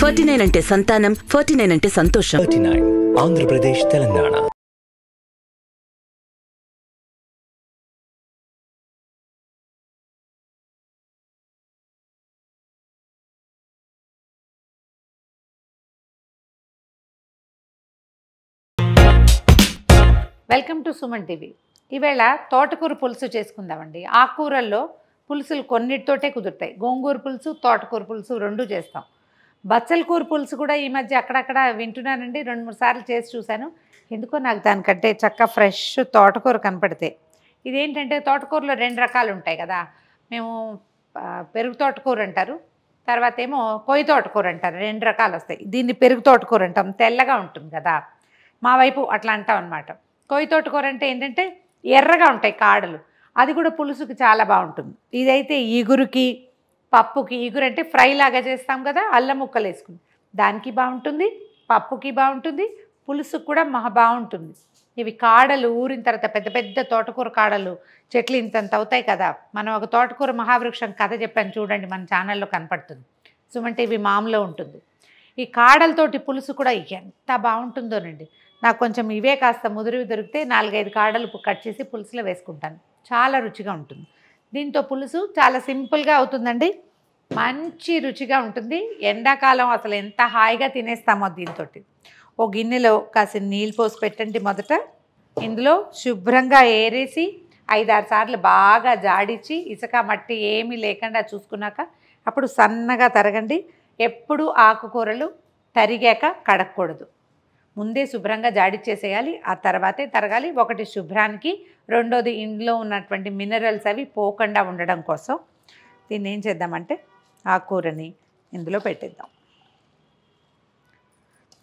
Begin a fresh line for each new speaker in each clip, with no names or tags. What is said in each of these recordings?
forty nine అంటే సంతానం forty nine అంటే సంతోషం thirty nine Andhra Pradesh Telangana welcome to Suman TV ఈవేళ తోటకూర పులుసు చేసుకుందామండి ఆ కూరల్లో పులుసులు కొన్నిటితోటే కుదురుతాయి గోంగూర పులుసు తోటకూర పులుసు రెండు చేస్తాం బచ్చల కూర పులుసు కూడా ఈ మధ్య అక్కడక్కడ వింటున్నానండి రెండు మూడు సార్లు చేసి చూశాను ఎందుకో నాకు దానికంటే చక్క ఫ్రెష్ తోటకూర కనపడితే ఇదేంటంటే తోటకూరలో రెండు రకాలు ఉంటాయి కదా మేము పెరుగు తోటకూర అంటారు తర్వాత ఏమో కొయ్యి తోటకూర అంటారు రెండు రకాలు వస్తాయి దీన్ని పెరుగు తోటకూర అంటాం తెల్లగా ఉంటుంది కదా మా వైపు అట్లా అంటాం అనమాట కొయ్యి తోటకూర అంటే ఏంటంటే ఎర్రగా ఉంటాయి కాడలు అది కూడా పులుసుకి చాలా బాగుంటుంది ఇదైతే ఈగురికి పప్పుకి ఇగురంటే ఫ్రై లాగా చేస్తాం కదా అల్లం ముక్కలు వేసుకుని దానికి బాగుంటుంది పప్పుకి బాగుంటుంది పులుసు కూడా మహా బాగుంటుంది ఇవి కాడలు ఊరిన తర్వాత పెద్ద పెద్ద తోటకూర కాడలు చెట్లు ఇంతంత అవుతాయి కదా మనం ఒక తోటకూర మహావృక్షం కథ చెప్పాను చూడండి మన ఛానల్లో కనపడుతుంది సుమంటే ఇవి మామూలు ఉంటుంది ఈ కాడలతోటి పులుసు కూడా ఎంత బాగుంటుందోనండి నాకు కొంచెం ఇవే కాస్త ముదిరివి దొరికితే నాలుగైదు కాడలు కట్ చేసి పులుసులో వేసుకుంటాను చాలా రుచిగా ఉంటుంది దీంతో పులుసు చాలా సింపుల్గా అవుతుందండి మంచి రుచిగా ఉంటుంది ఎండాకాలం అసలు ఎంత హాయిగా తినేస్తామో దీంతో ఓ గిన్నెలో కాసిన నీళ్ళు పోసి పెట్టండి మొదట ఇందులో శుభ్రంగా ఏరేసి ఐదారు సార్లు బాగా జాడించి ఇసుక మట్టి ఏమీ లేకుండా చూసుకున్నాక అప్పుడు సన్నగా తరగండి ఎప్పుడు ఆకుకూరలు తరిగాక కడగకూడదు ముందే శుభ్రంగా జాడిచ్చేసేయాలి ఆ తర్వాతే తరగాలి ఒకటి శుభ్రానికి రెండోది ఇందులో ఉన్నటువంటి మినరల్స్ అవి పోకుండా ఉండడం కోసం దీన్ని ఏం చేద్దామంటే ఆ కూరని ఇందులో పెట్టేద్దాం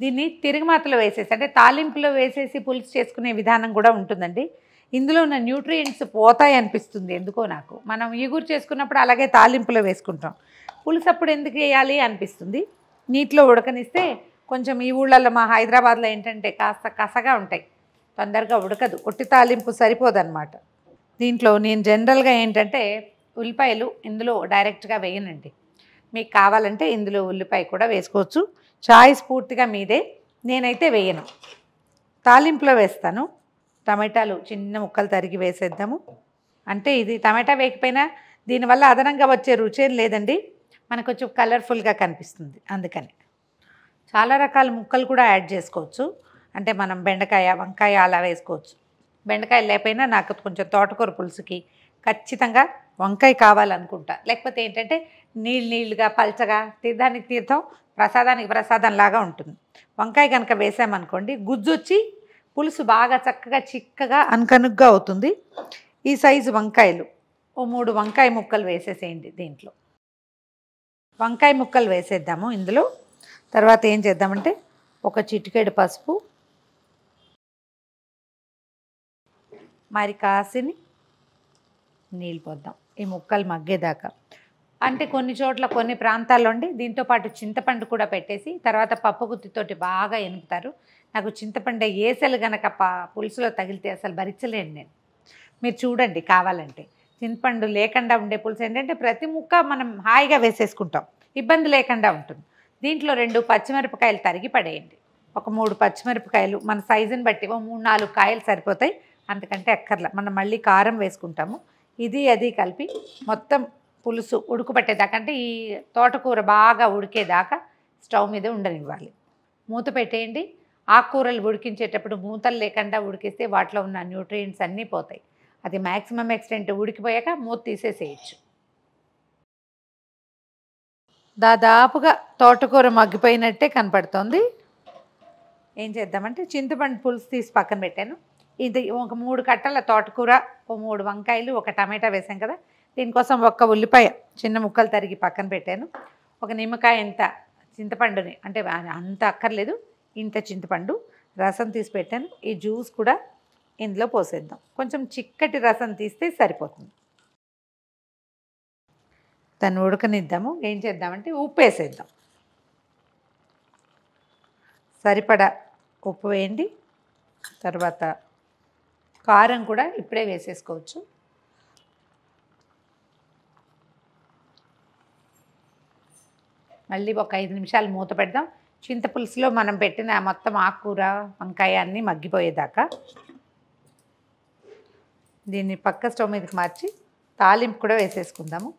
దీన్ని తిరుగుమాతలో వేసేసి అంటే తాలింపులో వేసేసి పులుసు చేసుకునే విధానం కూడా ఉంటుందండి ఇందులో ఉన్న న్యూట్రియంట్స్ పోతాయి అనిపిస్తుంది ఎందుకో నాకు మనం ఈగురు చేసుకున్నప్పుడు అలాగే తాలింపులో వేసుకుంటాం పులుసు అప్పుడు ఎందుకు వేయాలి అనిపిస్తుంది నీటిలో ఉడకనిస్తే కొంచెం ఈ ఊళ్ళల్లో మా హైదరాబాద్లో ఏంటంటే కాస్త కసగా ఉంటాయి తొందరగా ఉడకదు ఉట్టి తాలింపు సరిపోదన్నమాట దీంట్లో నేను జనరల్గా ఏంటంటే ఉల్లిపాయలు ఇందులో డైరెక్ట్గా వేయనండి మీకు కావాలంటే ఇందులో ఉల్లిపాయ కూడా వేసుకోవచ్చు చాయిస్ పూర్తిగా మీదే నేనైతే వేయను తాలింపులో వేస్తాను టమాటాలు చిన్న ముక్కలు తరిగి వేసేద్దాము అంటే ఇది టమాటా వేయకపోయినా దీనివల్ల అదనంగా వచ్చే రుచి ఏం లేదండి మనకు కొంచెం కలర్ఫుల్గా కనిపిస్తుంది అందుకని చాలా రకాల ముక్కలు కూడా యాడ్ చేసుకోవచ్చు అంటే మనం బెండకాయ వంకాయ అలా వేసుకోవచ్చు బెండకాయ లేకపోయినా నాకు కొంచెం తోటకూర పులుసుకి ఖచ్చితంగా వంకాయ కావాలనుకుంటా లేకపోతే ఏంటంటే నీళ్ళు నీళ్ళుగా పల్చగా తీర్థానికి తీర్థం ప్రసాదానికి ప్రసాదం లాగా ఉంటుంది వంకాయ కనుక వేసామనుకోండి గుజ్జు వచ్చి పులుసు బాగా చక్కగా చిక్కగా అనుకనుగ్గా అవుతుంది ఈ సైజు వంకాయలు ఓ మూడు వంకాయ ముక్కలు వేసేసేయండి దీంట్లో వంకాయ ముక్కలు వేసేద్దాము ఇందులో తర్వాత ఏం చేద్దామంటే ఒక చిటికేడు పసుపు మరి కాసిని నీళ్ళు పోద్దాం ఈ ముక్కలు మగ్గేదాకా అంటే కొన్ని చోట్ల కొన్ని ప్రాంతాల్లో ఉండి దీంతో పాటు చింతపండు కూడా పెట్టేసి తర్వాత పప్పు గుత్తితోటి బాగా ఎనుపుతారు నాకు చింతపండు ఏసలు గనక పా పులుసులో తగిలితే అసలు భరించలేను నేను మీరు చూడండి కావాలంటే చింతపండు లేకుండా ఉండే పులుసు ఏంటంటే ప్రతి ముక్క మనం హాయిగా వేసేసుకుంటాం ఇబ్బంది లేకుండా ఉంటుంది దీంట్లో రెండు పచ్చిమిరపకాయలు తరిగి పడేయండి ఒక మూడు పచ్చిమిరపకాయలు మన సైజుని బట్టి ఓ మూడు నాలుగు కాయలు సరిపోతాయి అంతకంటే అక్కర్ల మనం మళ్ళీ కారం వేసుకుంటాము ఇది అది కలిపి మొత్తం పులుసు ఉడుకుపట్టేదాకా అంటే ఈ తోటకూర బాగా ఉడికేదాకా స్టవ్ మీద ఉండనివ్వాలి మూత పెట్టేయండి ఆకుకూరలు ఉడికించేటప్పుడు మూతలు లేకుండా ఉడికిస్తే వాటిలో ఉన్న న్యూట్రియంట్స్ అన్నీ పోతాయి అది మ్యాక్సిమం ఎక్స్టెంట్ ఉడికిపోయాక మూత తీసేసేయచ్చు దాదాపుగా తోటకూర మగ్గిపోయినట్టే కనపడుతోంది ఏం చేద్దామంటే చింతపండు పులుసు తీసి పక్కన పెట్టాను ఇది ఒక మూడు కట్టల తోటకూర ఓ మూడు వంకాయలు ఒక టమాటా వేసాం కదా దీనికోసం ఒక్క ఉల్లిపాయ చిన్న ముక్కలు తరిగి పక్కన పెట్టాను ఒక నిమ్మకాయ ఎంత చింతపండుని అంటే అంత అక్కర్లేదు ఇంత చింతపండు రసం తీసి పెట్టాను ఈ జ్యూస్ కూడా ఇందులో పోసేద్దాం కొంచెం చిక్కటి రసం తీస్తే సరిపోతుంది దాన్ని ఉడకనిద్దాము ఏం చేద్దామంటే ఉప్పు వేసేద్దాం సరిపడా ఉప్పు వేయండి తర్వాత కారం కూడా ఇప్పుడే వేసేసుకోవచ్చు మళ్ళీ ఒక ఐదు నిమిషాలు మూత పెడదాం చింతపులుసులో మనం పెట్టిన మొత్తం ఆకుకూర వంకాయ అన్నీ మగ్గిపోయేదాకా దీన్ని పక్క స్టవ్ మీదకి మార్చి తాలింపు కూడా వేసేసుకుందాము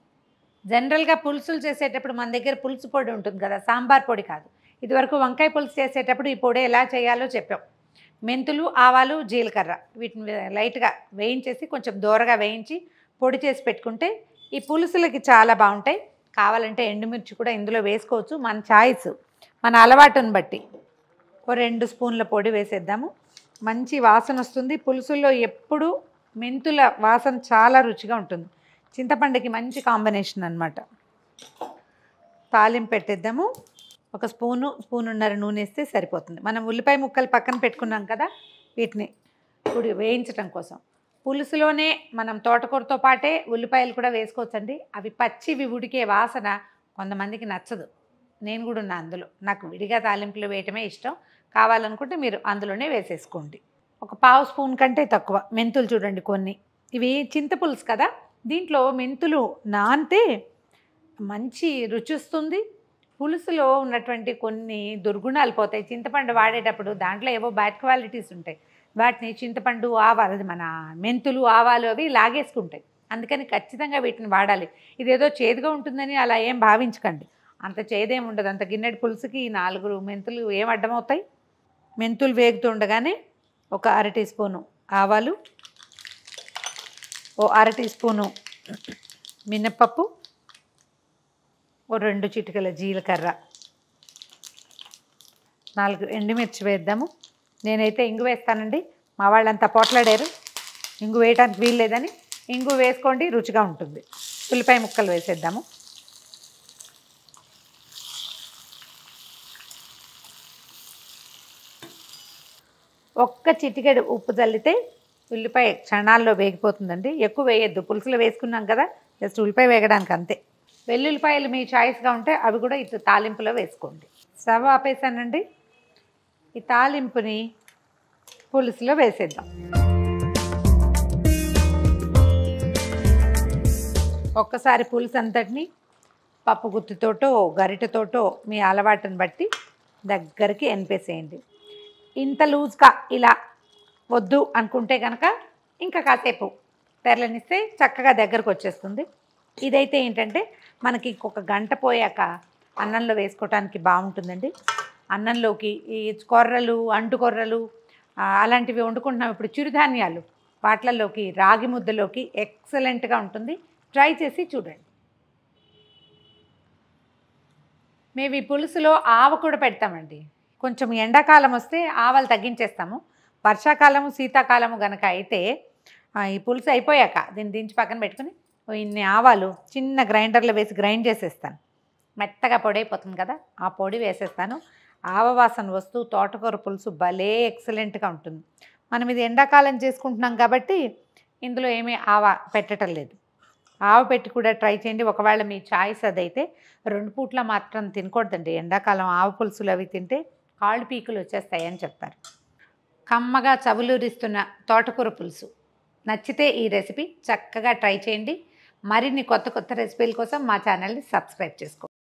జనరల్గా పులుసులు చేసేటప్పుడు మన దగ్గర పులుసు పొడి ఉంటుంది కదా సాంబార్ పొడి కాదు ఇదివరకు వంకాయ పులుసు చేసేటప్పుడు ఈ పొడి ఎలా చేయాలో చెప్పాం మెంతులు ఆవాలు జీలకర్ర వీటిని లైట్గా వేయించేసి కొంచెం దూరగా వేయించి పొడి చేసి పెట్టుకుంటే ఈ పులుసులకి చాలా బాగుంటాయి కావాలంటే ఎండుమిర్చి కూడా ఇందులో వేసుకోవచ్చు మన ఛాయిస్ మన అలవాటును బట్టి ఓ రెండు స్పూన్ల పొడి వేసేద్దాము మంచి వాసన వస్తుంది పులుసుల్లో ఎప్పుడూ మెంతుల వాసన చాలా రుచిగా ఉంటుంది చింతపండుకి మంచి కాంబినేషన్ అనమాట తాలింపు పెట్టేద్దాము ఒక స్పూను స్పూన్ ఉన్నర నూనె వేస్తే సరిపోతుంది మనం ఉల్లిపాయ ముక్కలు పక్కన పెట్టుకున్నాం కదా వీటిని ఇప్పుడు వేయించడం కోసం పులుసులోనే మనం తోటకూరతో పాటే ఉల్లిపాయలు కూడా వేసుకోవచ్చండి అవి పచ్చివి ఉడికే వాసన కొంతమందికి నచ్చదు నేను కూడా ఉన్నా అందులో నాకు విడిగా తాలింపులు వేయటమే ఇష్టం కావాలనుకుంటే మీరు అందులోనే వేసేసుకోండి ఒక పావు స్పూన్ కంటే తక్కువ మెంతులు చూడండి కొన్ని ఇవి చింతపులుసు కదా దీంట్లో మెంతులు నాంతే మంచి రుచి వస్తుంది పులుసులో ఉన్నటువంటి కొన్ని దుర్గుణాలు పోతాయి చింతపండు వాడేటప్పుడు దాంట్లో ఏవో బ్యాడ్ క్వాలిటీస్ ఉంటాయి వాటిని చింతపండు ఆవాలు మన మెంతులు ఆవాలు అవి లాగేసుకుంటాయి అందుకని ఖచ్చితంగా వీటిని వాడాలి ఇదేదో చేదుగా ఉంటుందని అలా ఏం భావించకండి అంత చేదేం ఉండదు అంత గిన్నెడు పులుసుకి ఈ నాలుగు మెంతులు ఏం అడ్డమవుతాయి మెంతులు వేగుతుండగానే ఒక అర టీ స్పూను ఆవాలు ఓ అర టీ స్పూను మినప్పప్పు ఓ రెండు చిటికల జీలకర్ర నాలుగు ఎండుమిర్చి వేద్దాము నేనైతే ఇంగు వేస్తానండి మా వాళ్ళంతా పోట్లాడారు ఇంగు వేయటానికి వీల్లేదని ఇంగు వేసుకోండి రుచిగా ఉంటుంది ఉల్లిపాయ ముక్కలు వేసేద్దాము ఒక్క చిటికెడు ఉప్పు చల్లితే ఉల్లిపాయ క్షణాల్లో వేగిపోతుందండి ఎక్కువ వేయద్దు పులుసులు వేసుకున్నాం కదా జస్ట్ ఉల్లిపాయ వేగడానికి అంతే వెల్లుల్లిపాయలు మీ చాయిస్గా ఉంటే అవి కూడా ఇటు తాలింపులో వేసుకోండి స్టవ్ ఆపేసానండి ఈ తాలింపుని పులుసులో వేసేద్దాం ఒక్కసారి పులుసు అంతటిని పప్పు గుత్తితోటో గరిటతోటో మీ అలవాటుని బట్టి దగ్గరికి ఎనిపేసేయండి ఇంత లూజ్గా ఇలా వద్దు అనుకుంటే కనుక ఇంకా కాసేపు తెరలనిస్తే చక్కగా దగ్గరకు వచ్చేస్తుంది ఇదైతే ఏంటంటే మనకి ఇంకొక గంట పోయాక అన్నంలో వేసుకోవటానికి బాగుంటుందండి అన్నంలోకి ఈ కొర్రలు అంటుకొర్రలు అలాంటివి వండుకుంటున్నాం ఇప్పుడు చిరుధాన్యాలు వాట్లలోకి రాగి ముద్దలోకి ఎక్సలెంట్గా ఉంటుంది ట్రై చేసి చూడండి మేము ఈ పులుసులో ఆవ కూడా పెడతామండి కొంచెం ఎండాకాలం వస్తే ఆవలు తగ్గించేస్తాము వర్షాకాలము శీతాకాలము గనక అయితే ఈ పులుసు అయిపోయాక దీన్ని దించి పక్కన పెట్టుకుని ఇన్ని ఆవాలు చిన్న గ్రైండర్లో వేసి గ్రైండ్ చేసేస్తాను మెత్తగా పొడి అయిపోతుంది కదా ఆ పొడి వేసేస్తాను ఆవవాసన వస్తూ తోటకూర పులుసు భలే ఎక్సలెంట్గా ఉంటుంది మనం ఇది ఎండాకాలం చేసుకుంటున్నాం కాబట్టి ఇందులో ఏమీ ఆవ పెట్టడం లేదు ఆవ పెట్టి కూడా ట్రై చేయండి ఒకవేళ మీ చాయిస్ అదైతే రెండు పూట్ల మాత్రం తినకూడదండి ఎండాకాలం ఆవ పులుసులు అవి తింటే కాళ్ళు పీకులు వచ్చేస్తాయని చెప్తారు కమ్మగా చవులూరిస్తున్న తోటకూర పులుసు నచ్చితే ఈ రెసిపీ చక్కగా ట్రై చేయండి మరిన్ని కొత్త కొత్త రెసిపీల కోసం మా ఛానల్ని సబ్స్క్రైబ్ చేసుకో